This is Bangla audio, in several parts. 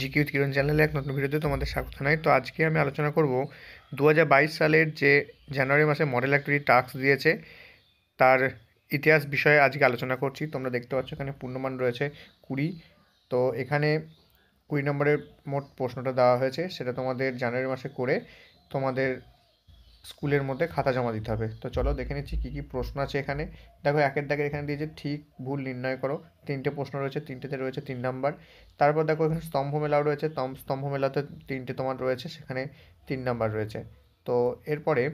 জিকিউ কিরণ চ্যানেলে এক নতুন ভিডিওতে তোমাদের স্বাগত নাই তো আজকে আমি আলোচনা করব দু সালের যে জানুয়ারি মাসে মডেল অ্যাক্টিভিটি টাস্ক দিয়েছে তার ইতিহাস বিষয়ে আজকে আলোচনা করছি তোমরা দেখতে পাচ্ছ এখানে পূর্ণমান রয়েছে কুড়ি তো এখানে কুড়ি নম্বরের মোট প্রশ্নটা দেওয়া হয়েছে সেটা তোমাদের জানুয়ারি মাসে করে তোমাদের স্কুলের মধ্যে খাতা জমা দিতে হবে তো চলো দেখে নিচ্ছি কী কী প্রশ্ন আছে এখানে দেখো একের দাগের এখানে দিয়েছে ঠিক ভুল নির্ণয় করো তিনটে প্রশ্ন রয়েছে তিনটেতে রয়েছে তিন নাম্বার তারপর দেখো এখানে স্তম্ভ মেলাও রয়েছে স্তম্ভ মেলাতে তিনটে তোমার রয়েছে সেখানে তিন নাম্বার রয়েছে তো এরপরে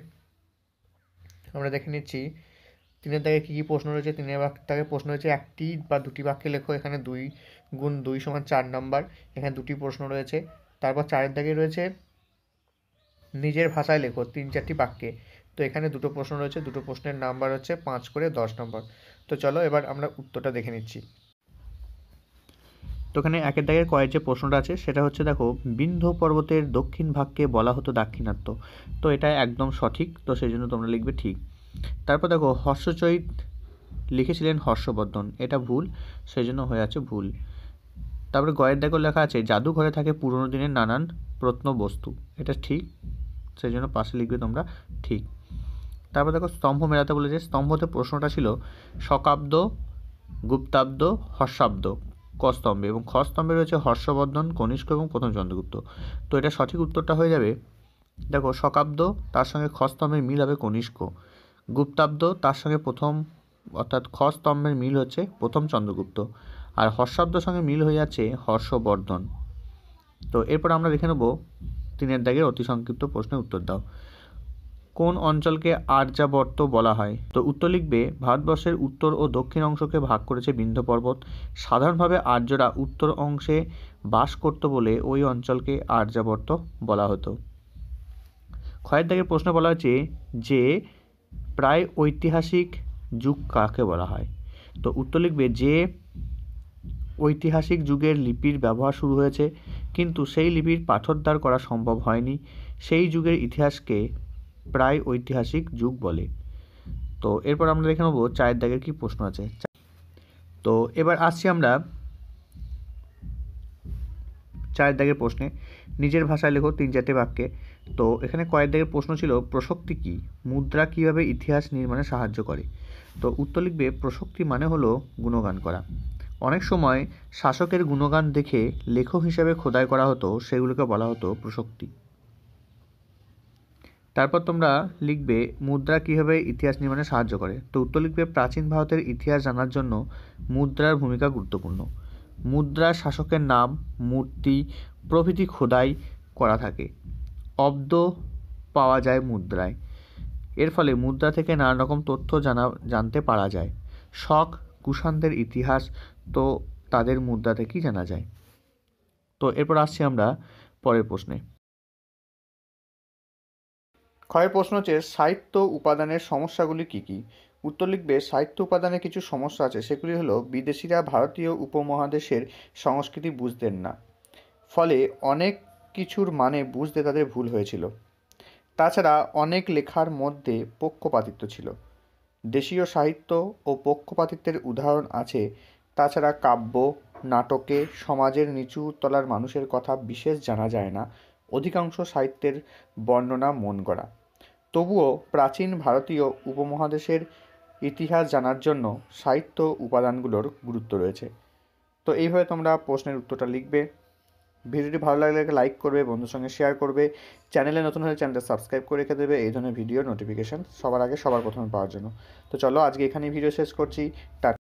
আমরা দেখে নিচ্ছি তিনের দাগে কী কী প্রশ্ন রয়েছে তিনের দাগে প্রশ্ন রয়েছে একটি বা দুটি বাক্যে লেখো এখানে দুই গুণ দুই সমান চার নাম্বার এখানে দুটি প্রশ্ন রয়েছে তারপর চারের দাগে রয়েছে নিজের ভাষায় লেখো তিন চারটি বাক্যে তো এখানে দুটো প্রশ্ন রয়েছে দুটো প্রশ্নের নাম্বার হচ্ছে পাঁচ করে দশ নম্বর তো চলো এবার আমরা উত্তরটা দেখে নিচ্ছি তো এখানে একের দাগের কয়ের যে প্রশ্নটা আছে সেটা হচ্ছে দেখো বিন্ধ পর্বতের দক্ষিণ ভাগকে বলা হতো দাক্ষিণাত্য তো এটা একদম সঠিক তো সেই জন্য তোমরা লিখবে ঠিক তারপর দেখো হর্ষচৈত লিখেছিলেন হর্ষবর্ধন এটা ভুল সেই জন্য হয়ে আছে ভুল তারপরে গয়ের দেখো লেখা আছে জাদুঘরে থাকে পুরনো দিনের নানান প্রত্ন বস্তু এটা ঠিক সেই জন্য পাশে লিখবে তোমরা ঠিক তারপর দেখো স্তম্ভ মেলাতে বলেছে স্তম্ভতে প্রশ্নটা ছিল শকাব্দ গুপ্তাব্দ হর্ষাব্দ কস্তম্ভে এবং খস্তম্ভে রয়েছে হর্ষবর্ধন কনিষ্ক এবং প্রথম চন্দ্রগুপ্ত তো এটা সঠিক উত্তরটা হয়ে যাবে দেখো শকাব্দ তার সঙ্গে খস্তম্ভের মিল হবে কনিষ্ক গুপ্তাব্দ তার সঙ্গে প্রথম অর্থাৎ খস্তম্ভের মিল হচ্ছে প্রথম চন্দ্রগুপ্ত আর হর্ষাব্দর সঙ্গে মিল হয়ে যাচ্ছে হর্ষবর্ধন তো এরপর আমরা দেখে নেব তিনের দাগে অতি সংক্ষিপ্ত প্রশ্নের উত্তর দাও কোন অঞ্চলকে আর্যাবর্ত বলা হয় তো উত্তর লিখবে ভারতবর্ষের উত্তর ও দক্ষিণ অংশকে ভাগ করেছে বিন্ধ্য পর্বত সাধারণভাবে আর্যরা উত্তর অংশে বাস করত বলে ওই অঞ্চলকে আর্যাবর্ত বলা হতো ক্ষয়ের দাগের প্রশ্ন বলা হয়েছে যে প্রায় ঐতিহাসিক যুগ কাকে বলা হয় তো উত্তর লিখবে যে ঐতিহাসিক যুগের লিপির ব্যবহার শুরু হয়েছে কিন্তু সেই লিপির পাঠোদ্ধার করা সম্ভব হয়নি সেই যুগের ইতিহাসকে প্রায় ঐতিহাসিক যুগ বলে তো এরপর আমরা দেখে নেবো চায়ের দাগের কী প্রশ্ন আছে তো এবার আসছি আমরা চায়ের দাগের প্রশ্নে নিজের ভাষায় লেখো তিন চারটে বাক্যে তো এখানে কয়েক দাগের প্রশ্ন ছিল প্রশক্তি কী মুদ্রা কীভাবে ইতিহাস নির্মাণে সাহায্য করে তো উত্তর লিখবে প্রশক্তি মানে হলো গুণগান করা অনেক সময় শাসকের গুণগান দেখে লেখক হিসাবে খোদাই করা হতো সেগুলোকে বলা হতো প্রসক্তি তারপর তোমরা লিখবে মুদ্রা কীভাবে ইতিহাস নির্মাণে সাহায্য করে তো উত্তর লিখবে প্রাচীন ভারতের ইতিহাস জানার জন্য মুদ্রার ভূমিকা গুরুত্বপূর্ণ মুদ্রা শাসকের নাম মূর্তি প্রভৃতি খোদাই করা থাকে অব্দ পাওয়া যায় মুদ্রায় এর ফলে মুদ্রা থেকে নানা রকম তথ্য জানা জানতে পারা যায় শখ কুষাণদের ইতিহাস তো তাদের মুদ্রা থেকেই জানা যায় তো এরপর আসছি আমরা পরের প্রশ্নে ক্ষয়ের প্রশ্ন হচ্ছে সাহিত্য উপাদানের সমস্যাগুলি কী কী উত্তর লিখবে সাহিত্য উপাদানে কিছু সমস্যা আছে সেগুলি হলো বিদেশিরা ভারতীয় উপমহাদেশের সংস্কৃতি বুঝতেন না ফলে অনেক কিছুর মানে বুঝতে তাদের ভুল হয়েছিল তাছাড়া অনেক লেখার মধ্যে পক্ষপাতিত্ব ছিল দেশীয় সাহিত্য ও পক্ষপাতিত্বের উদাহরণ আছে তাছাড়া কাব্য নাটকে সমাজের নিচু তলার মানুষের কথা বিশেষ জানা যায় না অধিকাংশ সাহিত্যের বর্ণনা মন গড়া তবুও প্রাচীন ভারতীয় উপমহাদেশের ইতিহাস জানার জন্য সাহিত্য উপাদানগুলোর গুরুত্ব রয়েছে তো এইভাবে তোমরা প্রশ্নের উত্তরটা লিখবে ভিডিওটি ভালো লাগলে লাইক করবে বন্ধুর সঙ্গে শেয়ার করবে চ্যানেলে নতুন হলে চ্যানেলটা সাবস্ক্রাইব করে রেখে দেবে এই ধরনের ভিডিও নোটিফিকেশান সবার আগে সবার প্রথমে পাওয়ার জন্য তো চলো আজকে এখানেই ভিডিও শেষ করছি টাটা